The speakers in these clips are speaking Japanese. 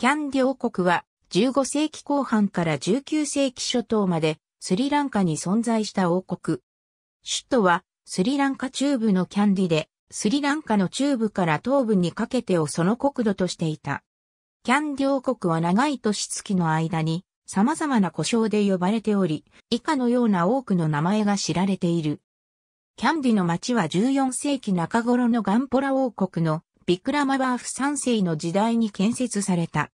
キャンディ王国は15世紀後半から19世紀初頭までスリランカに存在した王国。首都はスリランカ中部のキャンディで、スリランカの中部から東部にかけてをその国土としていた。キャンディ王国は長い年月の間に様々な故障で呼ばれており、以下のような多くの名前が知られている。キャンディの町は14世紀中頃のガンポラ王国のビクラマバーフ3世の時代に建設された。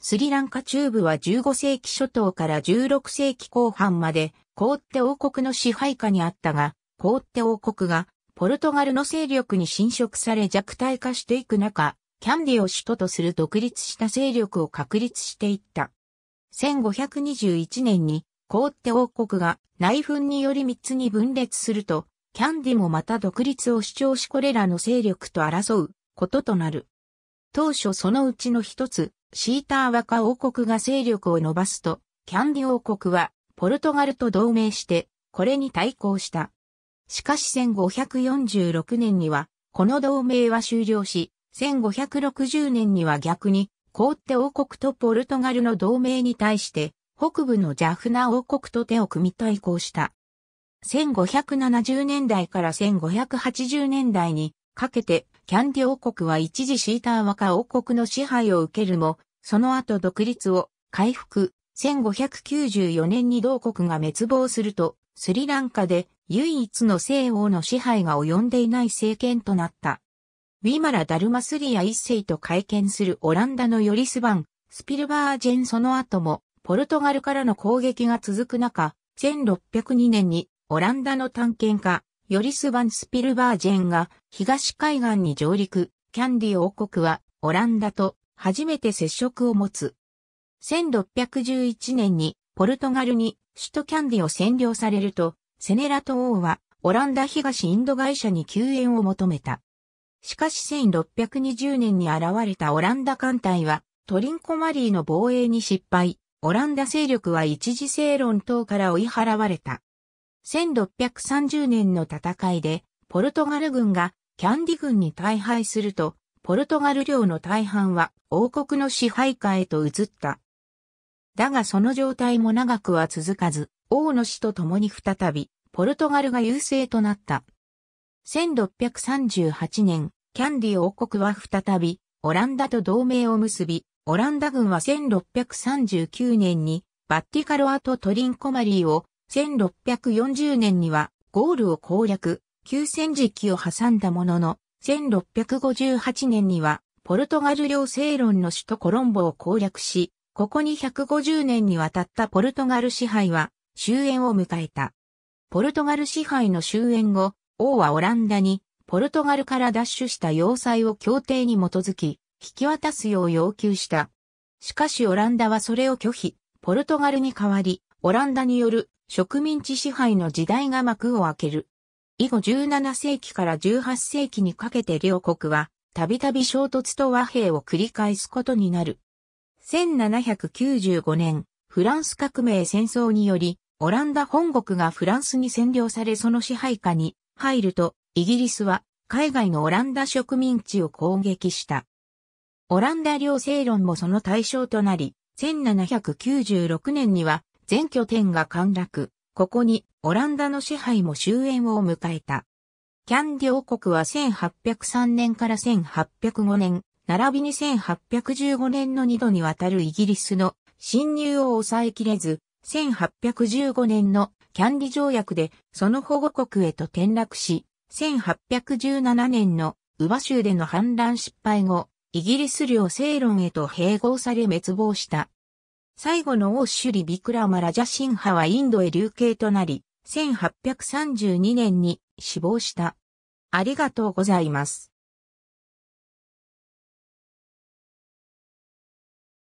スリランカ中部は15世紀初頭から16世紀後半まで、コーテ王国の支配下にあったが、コーテ王国がポルトガルの勢力に侵食され弱体化していく中、キャンディを首都とする独立した勢力を確立していった。1521年に、コーテ王国が内紛により3つに分裂すると、キャンディもまた独立を主張しこれらの勢力と争うこととなる。当初そのうちの一つ、シーターワカ王国が勢力を伸ばすと、キャンディ王国はポルトガルと同盟して、これに対抗した。しかし1546年には、この同盟は終了し、1560年には逆に、凍って王国とポルトガルの同盟に対して、北部のジャフナ王国と手を組み対抗した。1570年代から1580年代にかけてキャンディ王国は一時シーター和歌王国の支配を受けるも、その後独立を回復。1594年に同国が滅亡すると、スリランカで唯一の西欧の支配が及んでいない政権となった。ウィマラ・ダルマスリア一世と会見するオランダのヨリスバン、スピルバージェンその後も、ポルトガルからの攻撃が続く中、1602年にオランダの探検家、ヨリス・バン・スピルバージェンが東海岸に上陸、キャンディ王国はオランダと初めて接触を持つ。1611年にポルトガルに首都キャンディを占領されると、セネラト王はオランダ東インド会社に救援を求めた。しかし1620年に現れたオランダ艦隊はトリンコマリーの防衛に失敗、オランダ勢力は一時正論等から追い払われた。1630年の戦いで、ポルトガル軍がキャンディ軍に大敗すると、ポルトガル領の大半は王国の支配下へと移った。だがその状態も長くは続かず、王の死と共に再び、ポルトガルが優勢となった。1638年、キャンディ王国は再び、オランダと同盟を結び、オランダ軍は1639年に、バッティカロアとトリンコマリーを1640年にはゴールを攻略、休戦時期を挟んだものの、1658年にはポルトガル領セ論の首都コロンボを攻略し、ここに150年にわたったポルトガル支配は終焉を迎えた。ポルトガル支配の終焉後、王はオランダにポルトガルから奪取した要塞を協定に基づき、引き渡すよう要求した。しかしオランダはそれを拒否、ポルトガルに代わり、オランダによる植民地支配の時代が幕を開ける。以後17世紀から18世紀にかけて両国は、たびたび衝突と和平を繰り返すことになる。1795年、フランス革命戦争により、オランダ本国がフランスに占領されその支配下に入ると、イギリスは海外のオランダ植民地を攻撃した。オランダ両政論もその対象となり、1796年には全拠点が陥落。ここにオランダの支配も終焉を迎えた。キャンディ王国は1803年から1805年、並びに1815年の2度にわたるイギリスの侵入を抑えきれず、1815年のキャンディ条約でその保護国へと転落し、1817年のウバ州での反乱失敗後、イギリス領セイロンへと併合され滅亡した。最後のオーシュリ・ビクラマ・ラジャシンハはインドへ流刑となり、1832年に死亡した。ありがとうございます。